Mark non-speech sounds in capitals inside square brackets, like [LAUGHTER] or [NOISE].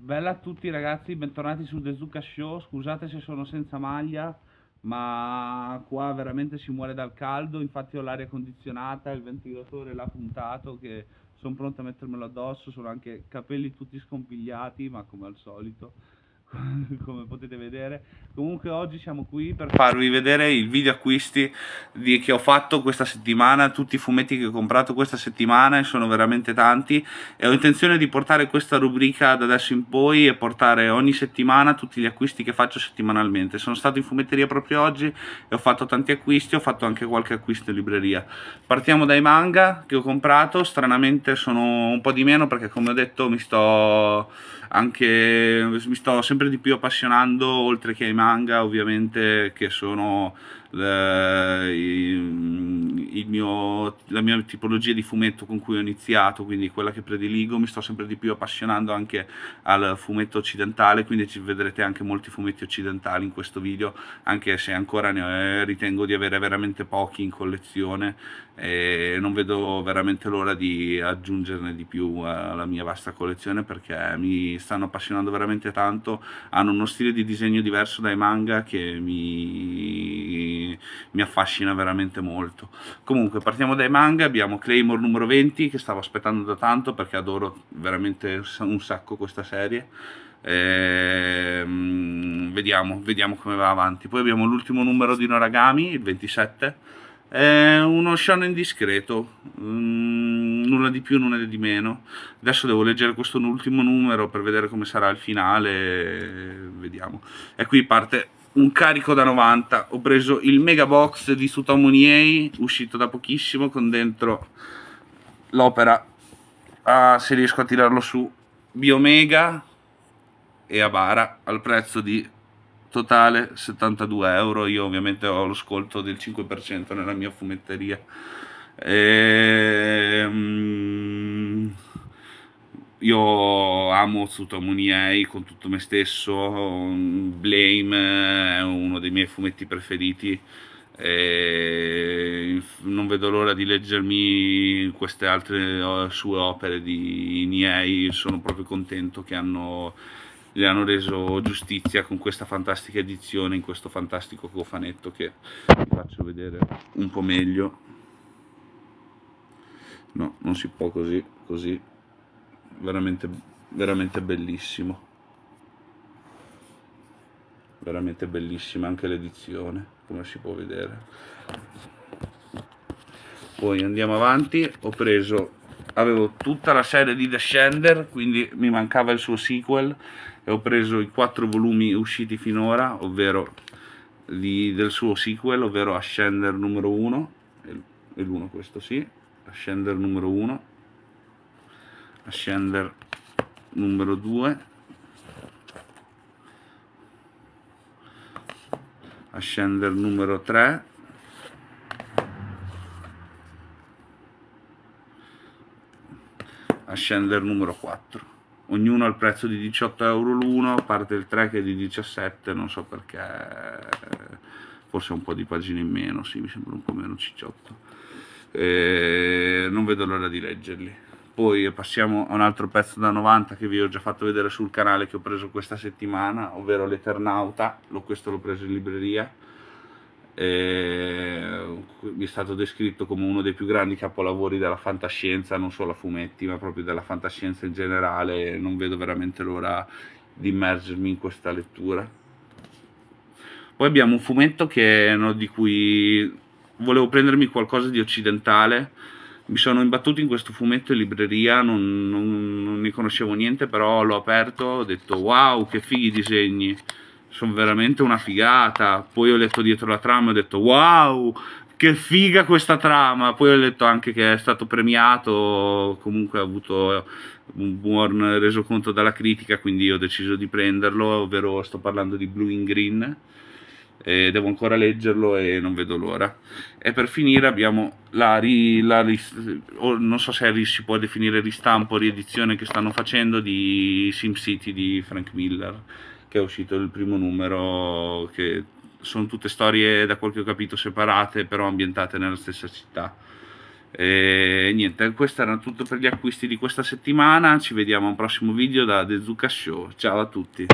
Bella a tutti ragazzi, bentornati su The Zucca Show, scusate se sono senza maglia, ma qua veramente si muore dal caldo, infatti ho l'aria condizionata, il ventilatore l'ha puntato, che sono pronto a mettermelo addosso, sono anche capelli tutti scompigliati, ma come al solito. [LAUGHS] come potete vedere comunque oggi siamo qui per farvi vedere i video acquisti di, che ho fatto questa settimana tutti i fumetti che ho comprato questa settimana e sono veramente tanti e ho intenzione di portare questa rubrica da adesso in poi e portare ogni settimana tutti gli acquisti che faccio settimanalmente sono stato in fumetteria proprio oggi e ho fatto tanti acquisti ho fatto anche qualche acquisto in libreria partiamo dai manga che ho comprato stranamente sono un po' di meno perché come ho detto mi sto anche mi sto sempre sempre di più appassionando, oltre che ai manga ovviamente che sono eh, la, mio, la mia tipologia di fumetto con cui ho iniziato, quindi quella che prediligo, mi sto sempre di più appassionando anche al fumetto occidentale, quindi ci vedrete anche molti fumetti occidentali in questo video, anche se ancora ne eh, ritengo di avere veramente pochi in collezione e non vedo veramente l'ora di aggiungerne di più alla mia vasta collezione perché mi stanno appassionando veramente tanto, hanno uno stile di disegno diverso dai manga che mi mi, affascina veramente molto. Comunque partiamo dai manga, abbiamo Claymore numero 20 che stavo aspettando da tanto perché adoro veramente un sacco questa serie. Ehm, vediamo, vediamo come va avanti. Poi abbiamo l'ultimo numero di Noragami, il 27. È uno shonen discreto, mm, nulla di più, nulla di meno. Adesso devo leggere questo ultimo numero per vedere come sarà il finale. Vediamo. E qui parte un carico da 90 ho preso il mega box di Sutomo Niei uscito da pochissimo con dentro l'opera ah, se riesco a tirarlo su Biomega e Abara al prezzo di totale 72 euro io ovviamente ho lo sconto del 5% nella mia fumetteria ehm io amo Tsutomu Ei con tutto me stesso, Blame è uno dei miei fumetti preferiti, e non vedo l'ora di leggermi queste altre eh, sue opere di Niei, sono proprio contento che hanno, le hanno reso giustizia con questa fantastica edizione, in questo fantastico cofanetto che vi faccio vedere un po' meglio. No, non si può così, così veramente, veramente bellissimo veramente bellissima anche l'edizione come si può vedere poi andiamo avanti ho preso avevo tutta la serie di Descender quindi mi mancava il suo sequel e ho preso i quattro volumi usciti finora ovvero di, del suo sequel ovvero Ascender numero 1 e l'1 questo sì Ascender numero 1 ascender numero 2 ascender numero 3 ascender numero 4 ognuno al prezzo di 18 euro l'uno a parte il 3 che è di 17 non so perché forse un po' di pagine in meno sì mi sembra un po' meno cicciotto eh, non vedo l'ora di leggerli poi passiamo a un altro pezzo da 90 che vi ho già fatto vedere sul canale che ho preso questa settimana, ovvero l'Eternauta, questo l'ho preso in libreria. E... Mi è stato descritto come uno dei più grandi capolavori della fantascienza, non solo a fumetti, ma proprio della fantascienza in generale. Non vedo veramente l'ora di immergermi in questa lettura. Poi abbiamo un fumetto che, no, di cui volevo prendermi qualcosa di occidentale mi sono imbattuto in questo fumetto in libreria, non, non, non, ne conoscevo niente, però l'ho aperto, ho detto wow, che fighi disegni, sono veramente una figata. Poi ho letto dietro la trama e ho detto wow, che figa questa trama. Poi ho letto anche che è stato premiato, comunque ha avuto un buon resoconto dalla critica, quindi ho deciso di prenderlo, ovvero sto parlando di Blue in Green eh, devo ancora leggerlo e non vedo l'ora. E per finire abbiamo la, ri, la ris, oh, non so se si può definire ristampo, riedizione che stanno facendo di SimCity di Frank Miller, che è uscito il primo numero, che sono tutte storie, da quel che ho capito, separate, però ambientate nella stessa città. E niente, questo era tutto per gli acquisti di questa settimana. Ci vediamo al prossimo video da The Zucca Show. Ciao a tutti.